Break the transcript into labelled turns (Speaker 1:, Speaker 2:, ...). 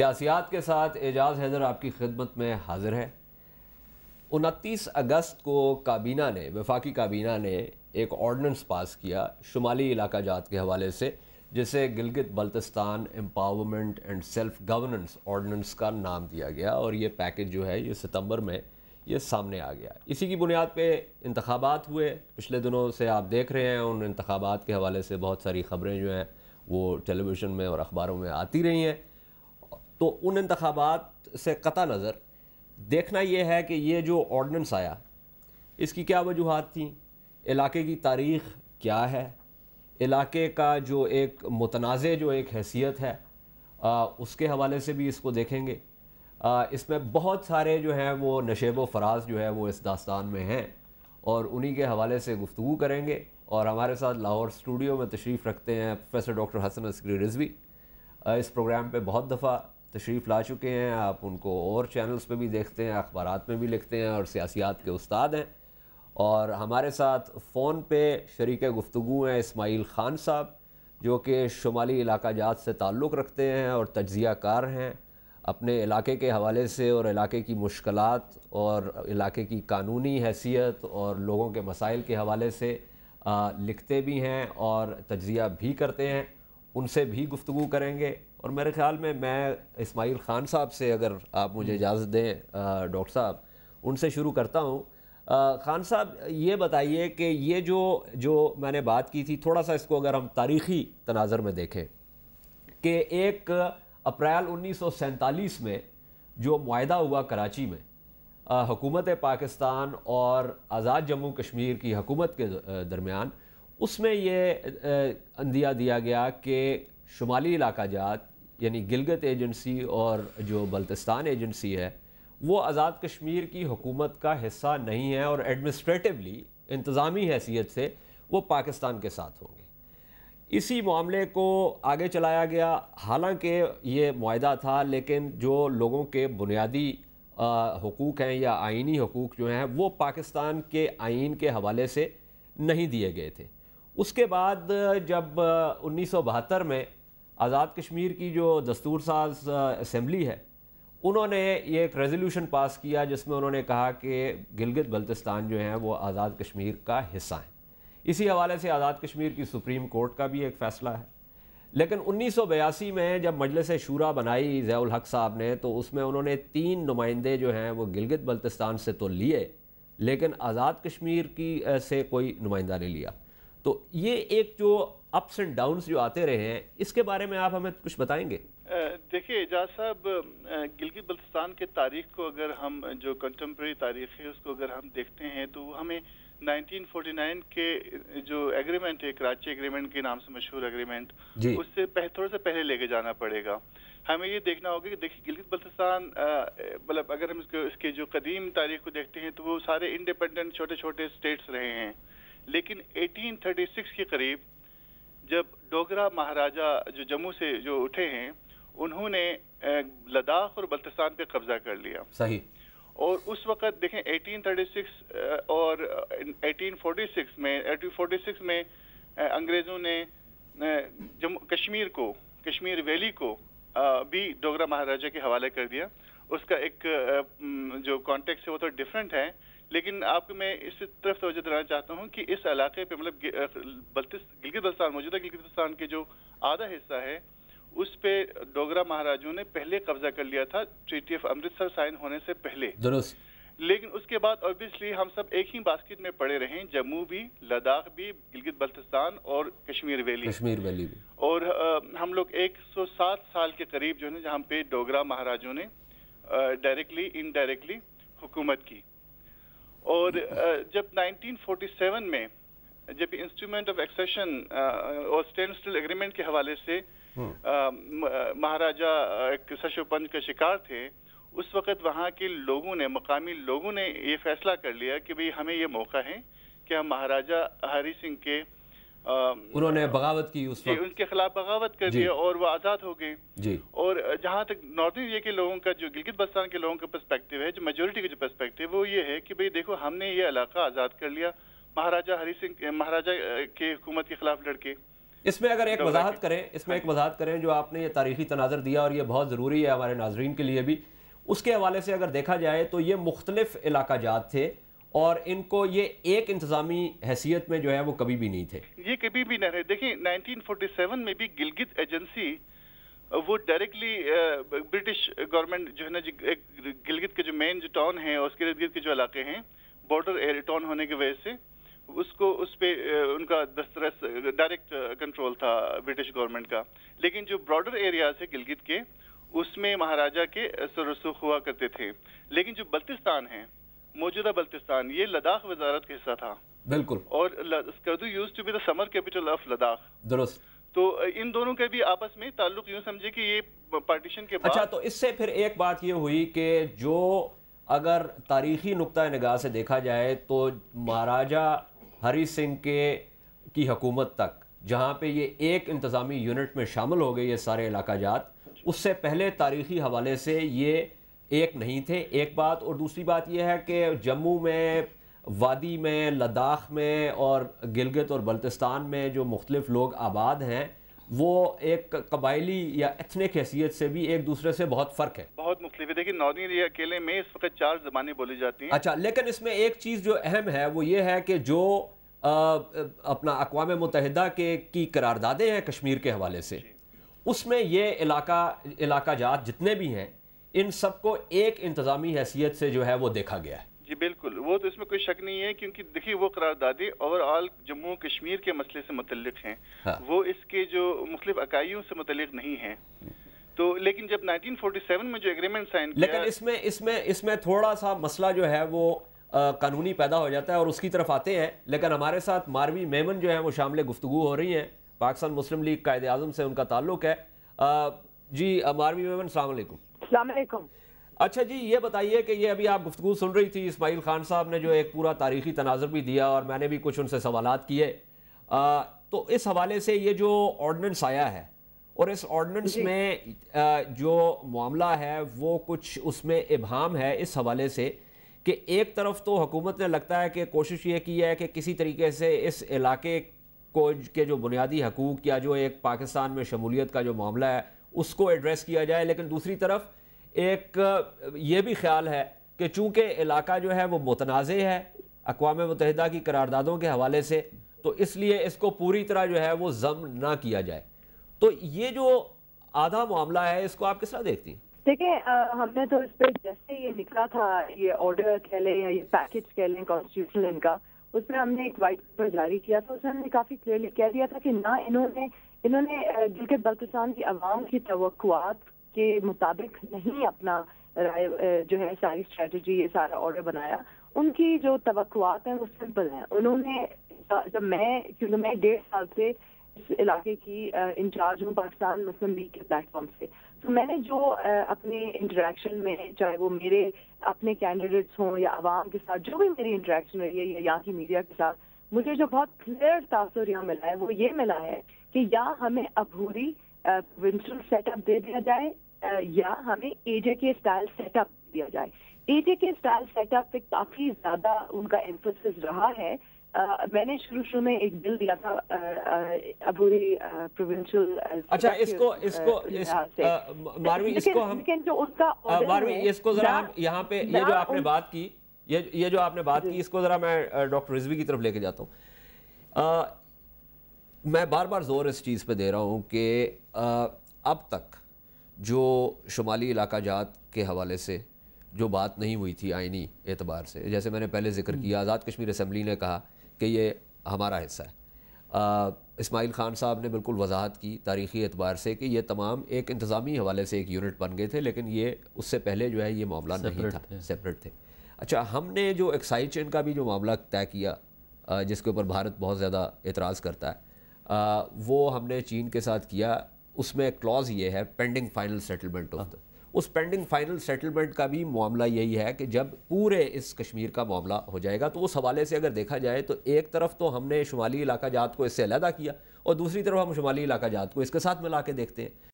Speaker 1: सियासियात के साथ एजाज हैदर आपकी खिदमत में हाजिर है उनतीस अगस्त को काबीना ने वफाकी काबीना ने एक ऑर्डिनेंस पास किया शुमाली इलाका जात के हवाले से जिसे Gilgit Baltistan empowerment and self governance ordinance का नाम दिया गया और ये पैकेज जो है ये सितंबर में ये सामने आ गया इसी की बुनियाद पे इंतबात हुए पिछले दिनों से आप देख रहे हैं उन इंतबात के हवाले से बहुत सारी खबरें जो हैं वो टेलीविज़न में और अखबारों में आती रही हैं तो उन इंतबात से कता नज़र देखना यह है कि ये जो ऑर्डनेंस आया इसकी क्या वजूहत थी इलाके की तारीख क्या है इलाके का जो एक मुतनाज़ जो एक हैसियत है आ, उसके हवाले से भी इसको देखेंगे आ, इसमें बहुत सारे जो हैं वो नशेब व फराज जो है वो इस दास्तान में हैं और उन्हीं के हवाले से गुफ्तु करेंगे और हमारे साथ लाहौर स्टूडियो में तशरीफ़ रखते हैं प्रोफेसर डॉक्टर हसन असगरी रिजवी इस प्रोग्राम पे बहुत दफ़ा तशरीफ़ ला चुके हैं आप उनको और चैनल्स पे भी देखते हैं अखबार में भी लिखते हैं और सियासियात के उस्ताद हैं और हमारे साथ फ़ोन पे शर्क गुफ्तु हैं इसमाइल ख़ान साहब जो कि शुमाली इलाका जात से ताल्लुक़ रखते हैं और तजिया कार हैं अपने इलाके के हवाले से और इलाके की मुश्किल और इलाके की कानूनी हैसियत और लोगों के मसाइल के हवाले से आ, लिखते भी हैं और तजिया भी करते हैं उनसे भी गुफ्तु करेंगे और मेरे ख्याल में मैं इस्माइल ख़ान साहब से अगर आप मुझे हम्म। इजाज़त दें डॉक्टर साहब उनसे शुरू करता हूँ ख़ान साहब ये बताइए कि ये जो जो मैंने बात की थी थोड़ा सा इसको अगर हम तारीख़ी तनाजर में देखें कि एक अप्रैल उन्नीस में जो माहा हुआ कराची में हुकूमत पाकिस्तान और आज़ाद जम्मू कश्मीर की हकूमत के दरमियान उसमें ये अंदिया दिया गया कि शुमाली इलाका जात यानी गिलगत एजेंसी और जो बल्तिस्तान एजेंसी है वो आज़ाद कश्मीर की हुकूमत का हिस्सा नहीं है और एडमिनिस्ट्रेटिवली इंतज़ामी हैसियत से वो पाकिस्तान के साथ होंगे इसी मामले को आगे चलाया गया हालांकि ये माहा था लेकिन जो लोगों के बुनियादी हकूक़ हैं या आइनी हकूक़ जो हैं वो पाकिस्तान के आइन के हवाले से नहीं दिए गए थे उसके बाद जब उन्नीस में आज़ाद कश्मीर की जो दस्तूर साज असम्बली है उन्होंने ये एक रेजोल्यूशन पास किया जिसमें उन्होंने कहा कि गिलगित बल्तिस्तान जो हैं वो आज़ाद कश्मीर का हिस्सा हैं इसी हवाले से आज़ाद कश्मीर की सुप्रीम कोर्ट का भी एक फ़ैसला है लेकिन उन्नीस सौ बयासी में जब मजलिस शूरा बनाई ज़ैल हक साहब ने तो उसमें उन्होंने तीन नुमाइंदे जो हैं वो गिलगित बल्तिस्तान से तो लिए लेकिन आज़ाद कश्मीर की से कोई नुमाइंदा नहीं लिया तो ये एक जो अप्स एंड डाउन्स जो आते रहे हैं इसके बारे में आप हमें कुछ बताएंगे
Speaker 2: देखिए एजाज साहब गिलगित बल्तिस्तान के तारीख को अगर हम जो कंटेम्प्रेरी तारीख है उसको अगर हम देखते हैं तो हमें 1949 के जो एग्रीमेंट है कराची एग्रीमेंट के नाम से मशहूर एग्रीमेंट उससे पह, थोड़ा सा पहले लेके जाना पड़ेगा हमें ये देखना होगा कि देखिए गिलगित बल्तिस्तान मतलब अगर हम इसके, इसके जो कदीम तारीख को देखते हैं तो वो सारे इंडिपेंडेंट छोटे छोटे स्टेट्स रहे हैं लेकिन 1836 के करीब जब डोगरा महाराजा जो जम्मू से जो उठे हैं उन्होंने लद्दाख और बल्तिस्तान पे कब्जा कर लिया सही और उस वक्त देखें 1836 और 1846 में 1846 में अंग्रेज़ों ने जम्मू कश्मीर को कश्मीर वैली को भी डोगरा महाराजा के हवाले कर दिया उसका एक जो कॉन्टेक्स्ट है वो तो डिफरेंट है लेकिन आपको मैं इस तरफ तोजह दिलाना चाहता हूँ कि इस इलाके पे मतलब बल्तिस गिलगित बल्तिस्तान मौजूदा गिलगित बल्तिस्तान के जो आधा हिस्सा है उस पे डोगरा महाराजों ने पहले कब्जा कर लिया था ट्रीटी ऑफ अमृतसर साइन होने से पहले लेकिन उसके बाद ऑब्वियसली हम सब एक ही बास्केट में पड़े रहे जम्मू भी लद्दाख भी गिलगित बल्तिस्तान और कश्मीर वैली
Speaker 1: कश्मीर वैली भी
Speaker 2: और आ, हम लोग 107 साल के करीब जो है जहाँ पे डोगरा महाराजों ने डायरेक्टली इनडायरेक्टली हुकूमत की और uh, जब 1947 में जब इंस्ट्रूमेंट ऑफ एक्सेशन और स्टैंड स्टिल एग्रीमेंट के हवाले से हम्म। uh, uh, महाराजा एक सशोपंज का शिकार थे उस वक़्त वहाँ के लोगों ने मकामी लोगों ने ये फैसला कर लिया कि भाई हमें ये मौका है कि हम महाराजा हरी सिंह के आ,
Speaker 1: उन्होंने बगावत की उस वक्त
Speaker 2: उनके खिलाफ बगावत कर दिया और वो आज़ाद हो गए और जहाँ तक नॉर्दर्न एरिया के लोगों का जो गिलगित बस्तान के लोगों का पर्सपेक्टिव है जो मेजोरिटी का जो पर्सपेक्टिव वो ये है कि भाई देखो हमने ये इलाका आज़ाद कर लिया महाराजा हरी सिंह महाराजा के हुकूमत के खिलाफ लड़के
Speaker 1: इसमें अगर एक वजाहत करें इसमें एक हाँ। वजाहत करें जो आपने ये तारीखी तनाजर दिया और ये बहुत ज़रूरी है हमारे नाजरन के लिए भी उसके हवाले से अगर देखा जाए तो ये मुख्तलिफ इलाका जात थे और इनको ये एक इंतजामी हैसियत में जो है वो कभी भी नहीं थे
Speaker 2: ये कभी भी नहीं रहे देखिए 1947 में भी गिलगित एजेंसी वो डायरेक्टली ब्रिटिश गवर्नमेंट जो है ना एक गिलगित के जो मेन जो टाउन है और उसके गिर्द के जो इलाके हैं बॉर्डर एयर टाउन होने की वजह से उसको उस पर uh, उनका दस्तरस डायरेक्ट कंट्रोल uh, था ब्रिटिश गवर्नमेंट का लेकिन जो ब्रॉडर एरियाज है गिलगित के उसमें महाराजा के uh, सरसुख हुआ करते थे लेकिन जो बल्तिस्तान है मौजूदा बल्तिस्तान ये लद्दाख वजारत का हिस्सा था बिल्कुल और use to be the summer capital of Ladakh दुरुस्त तो इन दोनों के भी आपस में ताल्लुक यूं समझे कि ये पार्टीशन के अच्छा तो
Speaker 1: इससे फिर एक बात ये हुई कि जो अगर तारीखी नुक़ नगाह से देखा जाए तो महाराजा हरी सिंह के की हकूमत तक जहाँ पे ये एक इंतज़ामी यूनिट में शामिल हो गए ये सारे इलाका जात उससे पहले तारीखी हवाले से ये एक नहीं थे एक बात और दूसरी बात यह है कि जम्मू में वादी में लद्दाख में और गिलगित और बल्तिस्तान में जो मुख्तलिफ लोग आबाद हैं वो एक कबायली या एथनिक हैसियत से भी एक दूसरे से बहुत फ़र्क है
Speaker 2: बहुत मुख्तलिफ देखिए नौदी अकेले में इस वक्त चार जबानें बोली जाती हैं अच्छा
Speaker 1: लेकिन इसमें एक चीज़ जो अहम है वो ये है कि जो आ, अपना अकवा मुतहदा के की करारदादे हैं कश्मीर के हवाले से उसमें ये इलाका इलाका जात जितने भी हैं इन सबको एक इंतज़ामी हैसियत से जो है वो देखा गया है
Speaker 2: जी बिल्कुल वो तो इसमें कोई शक नहीं है क्योंकि देखिए वो करारदादे ओवरऑल जम्मू कश्मीर के मसले से मुतल हैं हाँ। वो इसके जो मुख्तु अकाइयों से मुतल नहीं है तो लेकिन जब 1947 में जो एग्रीमेंट साइन लेकिन इसमें
Speaker 1: इसमें इसमें थोड़ा सा मसला जो है वो आ, कानूनी पैदा हो जाता है और उसकी तरफ आते हैं लेकिन हमारे साथ मारवी मेमन जो है वो शामिल गुफ्तु हो रही हैं पाकिस्तान मुस्लिम लीग कायद अजम से उनका ताल्लुक है आ, जी मारवी मेमन सलामकुम अच्छा जी ये बताइए कि ये अभी आप गुफ्तु सुन रही थी इसमाइल खान साहब ने जो एक पूरा तारीखी तनाजर भी दिया और मैंने भी कुछ उनसे सवाल किए तो इस हवाले से ये जो ऑर्डनेंस आया है और इस ऑर्डिनेंस में जो मामला है वो कुछ उसमें इबहम है इस हवाले से कि एक तरफ तो हुकूमत ने लगता है कि कोशिश ये की है कि किसी तरीके से इस इलाके को के जो बुनियादी हकूक़ या जो एक पाकिस्तान में शमूलियत का जो मामला है उसको एड्रेस किया जाए लेकिन दूसरी तरफ एक ये भी ख्याल है कि चूँकि इलाका जो है वो मुतनाज़ है अकवा मुतहदा की करारदादों के हवाले से तो इसलिए इसको पूरी तरह जो है वो जम ना किया जाए तो ये जो आधा मामला है इसको आप किस तरह देखती हैं
Speaker 3: देखिए हमने तो इस पर जैसे ये निकला था ये ऑर्डर कह लें या ये पैकेज कह लें कॉन्स्टिट्यूशन इनका उसमें हमने एक वाइट पेपर जारी किया था उसमें हमने काफ़ी क्लियरली कह दिया था कि ना इन्होंने इन्होंने गिलगित बल्तिस्तान की आवाम की तो के मुताबिक नहीं अपना राय जो है सारी स्ट्रेटजी ये सारा ऑर्डर बनाया उनकी जो तवक्वात हैं वो सिंपल हैं उन्होंने जब मैं क्योंकि मैं डेढ़ साल से इस इलाके की इंचार्ज हूँ पाकिस्तान मुस्लिम लीग के प्लेटफॉर्म से तो मैंने जो अपने इंटरेक्शन में चाहे वो मेरे अपने कैंडिडेट्स हों या आवाम के साथ जो भी मेरी इंटरेक्शन रही है या यहाँ की मीडिया के साथ मुझे जो बहुत क्लियर तासर यहाँ मिला है वो ये मिला है कि या हमें अभूरी विंस्टन सेटअप दे दिया जाए या हमें एजे के स्टाइल सेटअप दिया जाए एजे के स्टाइल सेटअप पे काफी ज्यादा उनका एम्फोसिस रहा है Uh, मैंने शुरू शुरू में एक बिल दिया था अबूरी प्रोविंशियल अच्छा इसको इसको इस, मारवी इसको हम जो उसका मारवी इसको जरा हम
Speaker 1: यहाँ पे ये जो आपने बात की ये ये जो आपने बात की इसको जरा मैं डॉक्टर रिजवी की तरफ लेके जाता हूँ मैं बार बार ज़ोर इस चीज़ पे दे रहा हूँ कि अब तक जो शुमाली इलाका जात के हवाले से जो बात नहीं हुई थी आइनी एतबार से जैसे मैंने पहले जिक्र हम्म। किया आज़ाद कश्मीर असम्बली ने कहा कि ये हमारा हिस्सा है इसमाइल ख़ान साहब ने बिल्कुल वजाहत की तारीख़ी एतबार से कि ये तमाम एक इंतज़ामी हवाले से एक यूनिट बन गए थे लेकिन ये उससे पहले जो है ये मामला नहीं था सेपरेट थे अच्छा हमने जो एक्साइज चेन का भी जो मामला तय किया जिसके ऊपर भारत बहुत ज़्यादा एतराज़ करता है वो हमने चीन के साथ किया उसमें क्लॉज ये है पेंडिंग फाइनल सेटलमेंट ऑफ उस पेंडिंग फाइनल सेटलमेंट का भी मामला यही है कि जब पूरे इस कश्मीर का मामला हो जाएगा तो उस हवाले से अगर देखा जाए तो एक तरफ तो हमने शुमाली इलाका जात को इससे अलहदा किया और दूसरी तरफ हम शुमाली इलाका जात को इसके साथ मिला के देखते हैं